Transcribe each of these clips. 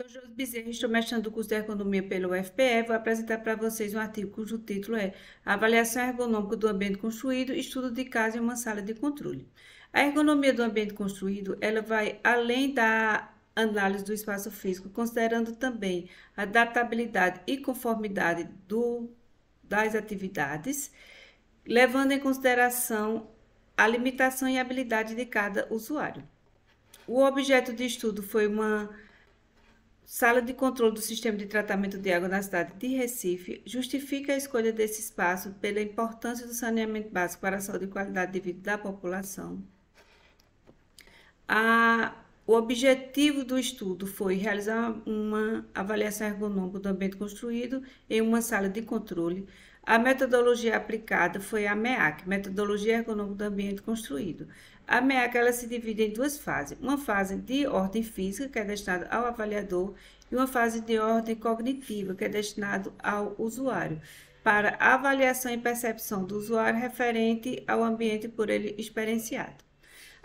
Sou Josi Bezerra, estou mestrando do curso de ergonomia pelo UFPE. Vou apresentar para vocês um artigo cujo título é Avaliação Ergonômica do Ambiente Construído, Estudo de Casa em uma Sala de Controle. A ergonomia do ambiente construído, ela vai além da análise do espaço físico, considerando também a adaptabilidade e conformidade do, das atividades, levando em consideração a limitação e habilidade de cada usuário. O objeto de estudo foi uma Sala de Controle do Sistema de Tratamento de Água na cidade de Recife justifica a escolha desse espaço pela importância do saneamento básico para a saúde e qualidade de vida da população. A o objetivo do estudo foi realizar uma avaliação ergonômica do ambiente construído em uma sala de controle. A metodologia aplicada foi a MEAC, Metodologia Ergonômica do Ambiente Construído. A MEAC ela se divide em duas fases, uma fase de ordem física, que é destinada ao avaliador, e uma fase de ordem cognitiva, que é destinada ao usuário, para avaliação e percepção do usuário referente ao ambiente por ele experienciado.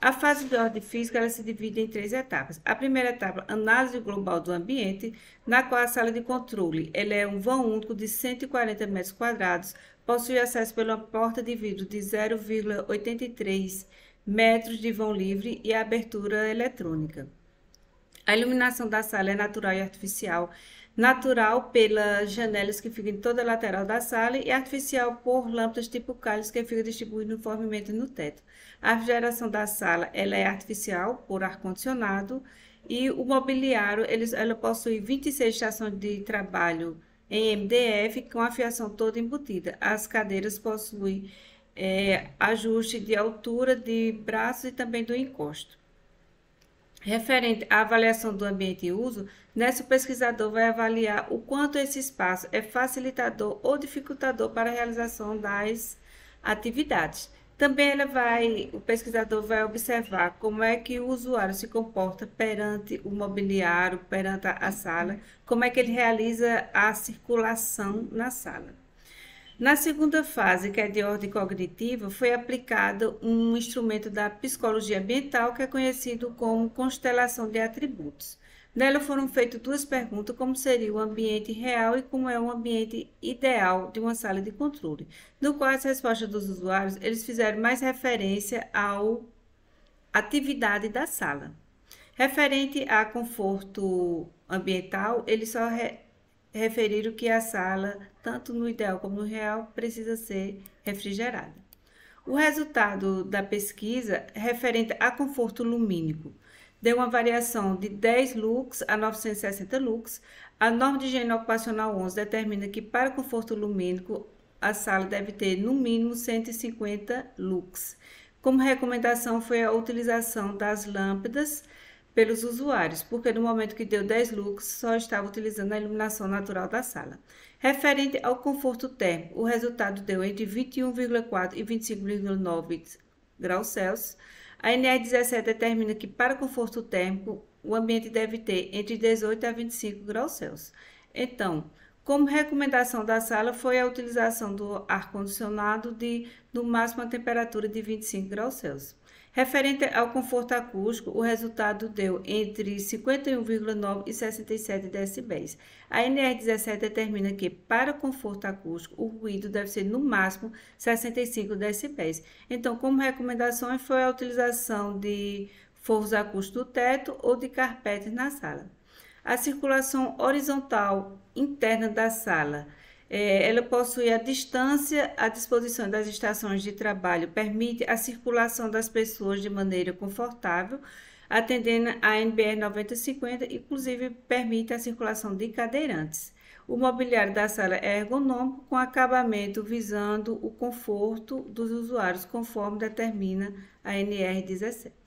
A fase de ordem física ela se divide em três etapas. A primeira etapa, análise global do ambiente, na qual a sala de controle ela é um vão único de 140 metros quadrados, possui acesso pela porta de vidro de 0,83 metros de vão livre e abertura eletrônica. A iluminação da sala é natural e artificial, natural pelas janelas que ficam em toda a lateral da sala e artificial por lâmpadas tipo cálice que ficam distribuída uniformemente no teto. A refrigeração da sala ela é artificial por ar-condicionado e o mobiliário eles, ela possui 26 estações de trabalho em MDF com a fiação toda embutida. As cadeiras possuem é, ajuste de altura de braços e também do encosto. Referente à avaliação do ambiente de uso, nessa o pesquisador vai avaliar o quanto esse espaço é facilitador ou dificultador para a realização das atividades. Também ela vai, o pesquisador vai observar como é que o usuário se comporta perante o mobiliário, perante a sala, como é que ele realiza a circulação na sala. Na segunda fase, que é de ordem cognitiva, foi aplicado um instrumento da psicologia ambiental que é conhecido como constelação de atributos. Nela foram feitas duas perguntas: como seria o ambiente real e como é o ambiente ideal de uma sala de controle. No qual as respostas dos usuários eles fizeram mais referência à atividade da sala. Referente a conforto ambiental, eles só re referiram que a sala, tanto no ideal como no real, precisa ser refrigerada. O resultado da pesquisa é referente a conforto lumínico deu uma variação de 10 lux a 960 lux. A norma de higiene ocupacional 11 determina que para conforto lumínico a sala deve ter no mínimo 150 lux. Como recomendação foi a utilização das lâmpadas pelos usuários, porque no momento que deu 10 lux, só estava utilizando a iluminação natural da sala. Referente ao conforto térmico, o resultado deu entre 21,4 e 25,9 graus Celsius. A NR17 determina que para conforto térmico, o ambiente deve ter entre 18 a 25 graus Celsius. Então, como recomendação da sala foi a utilização do ar-condicionado de no máximo a temperatura de 25 graus Celsius. Referente ao conforto acústico, o resultado deu entre 51,9 e 67 decibéis. A NR17 determina que, para conforto acústico, o ruído deve ser no máximo 65 decibéis. Então, como recomendações, foi a utilização de forros acústicos do teto ou de carpetes na sala. A circulação horizontal interna da sala. É, ela possui a distância à disposição das estações de trabalho, permite a circulação das pessoas de maneira confortável, atendendo a NBR 9050, inclusive permite a circulação de cadeirantes. O mobiliário da sala é ergonômico, com acabamento visando o conforto dos usuários, conforme determina a NR 17.